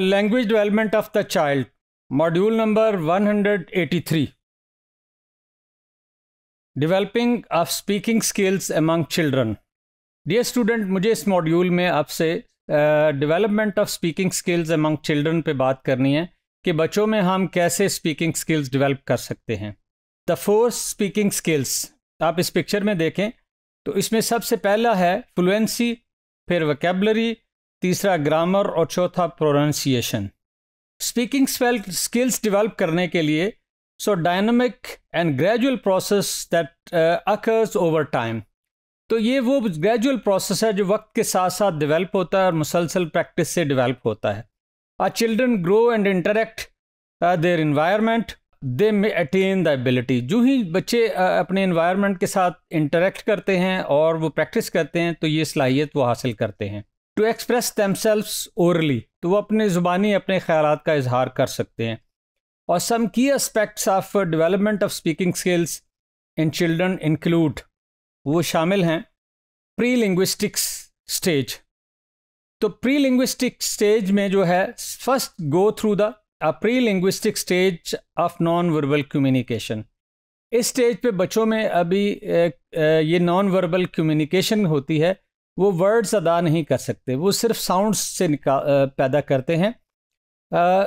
language development of the child module number 183 developing of speaking skills among children dear student मुझे इस module में आपसे development of speaking skills among children पे बात करनी है कि बच्चों में हम कैसे स्पीकिंग स्किल्स डेवलप कर सकते हैं द फोर स्पीकिंग स्किल्स आप इस पिक्चर में देखें तो इसमें सबसे पहला है फ्लुएंसी फिर वकेबलरी तीसरा ग्रामर और चौथा pronunciation speaking spell skills develop करने के लिए so dynamic and gradual process that occurs over time तो ये वो ग्रेजुअल प्रोसेस है जो वक्त के साथ साथ डेवलप होता है और मुसलसल प्रैक्टिस से डेवलप होता है आ children grow and interact their environment they may attain the ability जो ही बच्चे uh, अपने इन्वायरमेंट के साथ इंटरेक्ट करते हैं और वो प्रैक्टिस करते हैं तो ये सलाहियत वो हासिल करते हैं टू एक्सप्रेस दमसेल्व्स ओरली तो वो अपने ज़ुबानी अपने ख्याल का इजहार कर सकते हैं और some key aspects of development of speaking skills in children include वो शामिल हैं प्री लिंग्विस्टिक्स स्टेज तो प्री लिंग्विस्टिक स्टेज में जो है first go through the pre linguistic stage of non verbal communication इस स्टेज पे बच्चों में अभी ये नॉन वर्बल कम्युनिकेशन होती है वो वर्ड्स अदा नहीं कर सकते वो सिर्फ साउंड्स से निकाल पैदा करते हैं आ,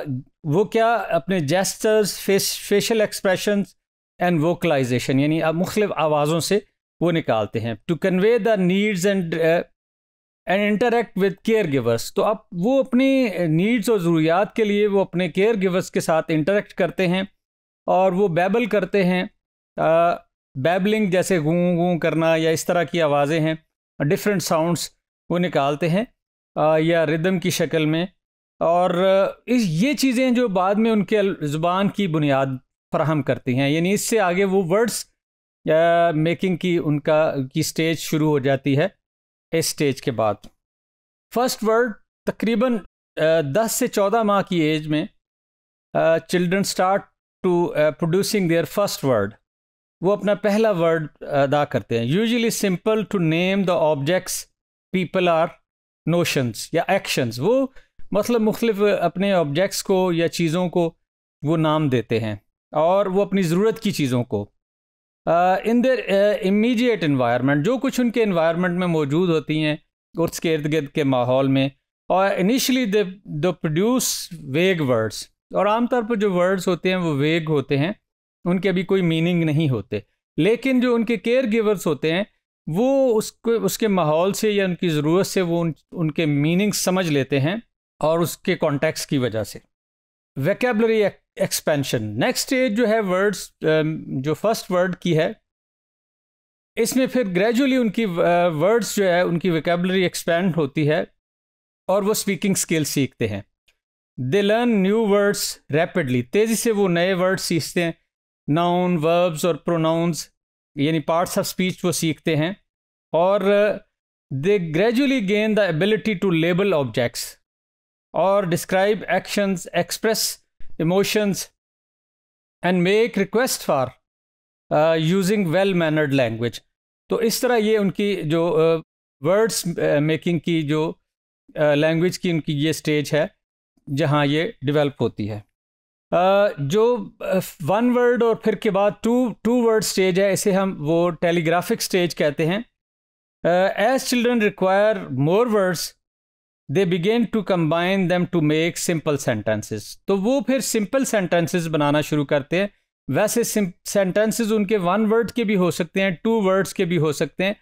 वो क्या अपने gestures face facial expression and vocalization यानी मुख्त आवाज़ों से वो निकालते हैं to convey the needs and and interact with care givers तो अब वो अपनी नीड्स और ज़रूरियात के लिए वो अपने केयर गिवर्स के साथ इंटरेक्ट करते हैं और वो बैबल करते हैं आ, बैबलिंग जैसे गूँ गूँ करना या इस तरह की आवाज़ें हैं डिफरेंट साउंड्स वो निकालते हैं या रिदम की शक्ल में और इस ये चीज़ें जो बाद में उनके ज़ुबान की बुनियाद फ्राहम करती हैं यानी इससे आगे वो वर्ड्स मेकिंग की उनका की स्टेज शुरू हो जाती है इस स्टेज के बाद फर्स्ट वर्ड तकरीबन दस से चौदह माह की एज में children start to producing their first word वो अपना पहला वर्ड अदा करते हैं usually simple to name the objects people or notions या एक्शंस वो मतलब मुख्तफ अपने ऑब्जेक्ट्स को या चीज़ों को वो नाम देते हैं और वो अपनी ज़रूरत की चीज़ों को इन देर इमीडिएट इन्वायरमेंट जो कुछ उनके इन्वायरमेंट में मौजूद होती हैं उसके इर्द गिर्द के माहौल में और initially the produce vague words और आमतौर पर जो वर्ड्स होते हैं वो वेग होते हैं उनके अभी कोई मीनिंग नहीं होते लेकिन जो उनके केयर गिवर्स होते हैं वो उसको उसके माहौल से या उनकी ज़रूरत से वो उन, उनके मीनिंग समझ लेते हैं और उसके कॉन्टेक्स की वजह से वैकेबलरी एक्सपेंशन नेक्स्ट स्टेज जो है वर्ड्स um, जो फर्स्ट वर्ड की है इसमें फिर ग्रेजुअली उनकी वर्ड्स uh, जो है उनकी वैकेबलरी एक्सपेंड होती है और वो स्पीकिंग स्किल सीखते हैं they learn new words rapidly तेज़ी से वो नए वर्ड सीखते हैं नाउन वर्ब्स और प्रोनाउंस यानी पार्ट्स ऑफ स्पीच वो सीखते हैं और they gradually gain the ability to label objects और describe actions express emotions and make request for using well mannered language तो इस तरह ये उनकी जो वर्ड्स uh, मेकिंग uh, की जो लैंग्वेज uh, की उनकी ये स्टेज है जहाँ ये डिवेल्प होती है जो वन वर्ड और फिर के बाद टू टू वर्ड स्टेज है इसे हम वो टेलीग्राफिक स्टेज कहते हैं as children require more words they begin to combine them to make simple sentences तो वो फिर सिंपल सेंटेंसेस बनाना शुरू करते हैं वैसे सेंटेंसेस उनके वन वर्ड के भी हो सकते हैं टू वर्ड्स के भी हो सकते हैं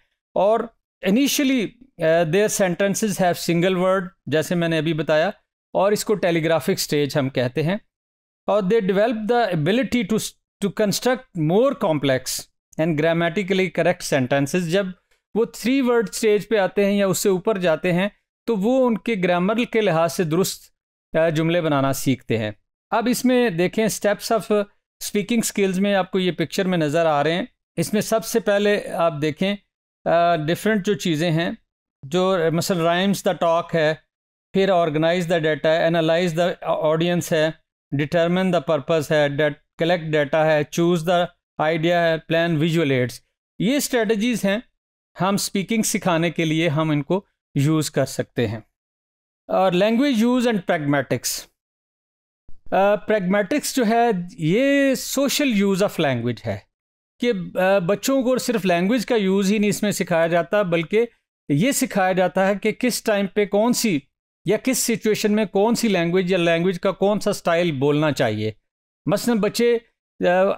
और initially their sentences have single word जैसे मैंने अभी बताया और इसको टेलीग्राफिक स्टेज हम कहते हैं or they develop the ability to to construct more complex and grammatically correct sentences जब वो थ्री वर्ड स्टेज पे आते हैं या उससे ऊपर जाते हैं तो वो उनके ग्रामर के लिहाज से दुरुस्त जुमले बनाना सीखते हैं अब इसमें देखें स्टेप्स ऑफ स्पीकिंग स्किल्स में आपको ये पिक्चर में नज़र आ रहे हैं इसमें सबसे पहले आप देखें डिफरेंट जो चीज़ें हैं जो मसल राइम्स द टॉक है फिर organise the data analyse the audience है डिटर्मिन द पर्पस है कलेक्ट डाटा है चूज द आइडिया है प्लान विजुअल एड्स ये स्ट्रेटजीज हैं हम स्पीकिंग सिखाने के लिए हम इनको यूज़ कर सकते हैं और language use and pragmatics pragmatics जो है ये सोशल यूज़ ऑफ लैंग्वेज है कि बच्चों को सिर्फ लैंग्वेज का यूज़ ही नहीं इसमें सिखाया जाता बल्कि ये सिखाया जाता है कि किस टाइम पे कौन सी या किस सिचुएशन में कौन सी लैंग्वेज या लैंग्वेज का कौन सा स्टाइल बोलना चाहिए मसलन बच्चे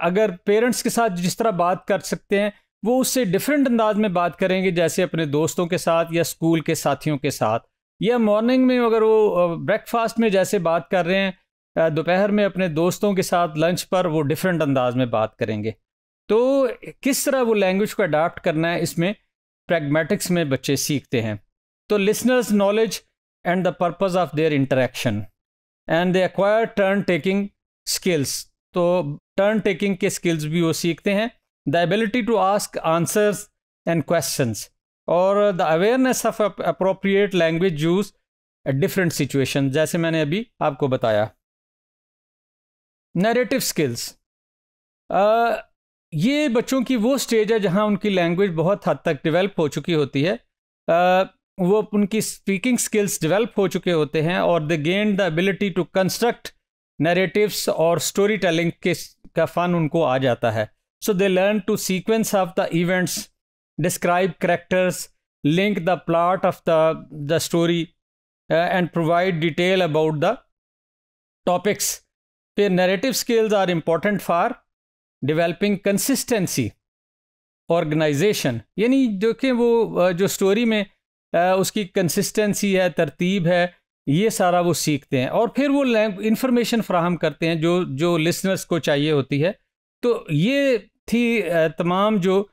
अगर पेरेंट्स के साथ जिस तरह बात कर सकते हैं वो उससे डिफरेंट अंदाज में बात करेंगे जैसे अपने दोस्तों के साथ या स्कूल के साथियों के साथ या मॉर्निंग में अगर वो ब्रेकफास्ट में जैसे बात कर रहे हैं दोपहर में अपने दोस्तों के साथ लंच पर वो डिफरेंट अंदाज में बात करेंगे तो किस तरह वो लैंग्वेज को अडाप्ट करना है इसमें प्रैग्मेटिक्स में बच्चे सीखते हैं तो listeners knowledge and the purpose of their interaction and they acquire turn taking skills तो टर्न टेकिंग के स्किल्स भी वो सीखते हैं the ability to ask answers and questions और the awareness of appropriate language use different situation जैसे मैंने अभी आपको बताया नरेटिव स्किल्स ये बच्चों की वो स्टेज है जहाँ उनकी लैंग्वेज बहुत हद तक डेवलप हो चुकी होती है uh, वो उनकी स्पीकिंग स्किल्स डेवलप हो चुके होते हैं और they gain the ability to construct narratives और स्टोरी टेलिंग के का फन उनको आ जाता है so they learn to sequence of the events describe characters link the plot of the the story and provide detail about the topics फिर narrative skills are important for developing consistency organisation यानी जो कि वो uh, जो story में उसकी consistency है तरतीब है ये सारा वो सीखते हैं और फिर वो इंफॉर्मेशन फ्राहम करते हैं जो जो लिसनर्स को चाहिए होती है तो ये थी तमाम जो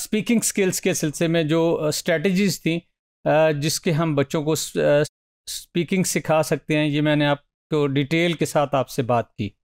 स्पीकिंग स्किल्स के सिलसिले में जो स्ट्रेटजीज थी जिसके हम बच्चों को स्पीकिंग सिखा सकते हैं ये मैंने आपको डिटेल के साथ आपसे बात की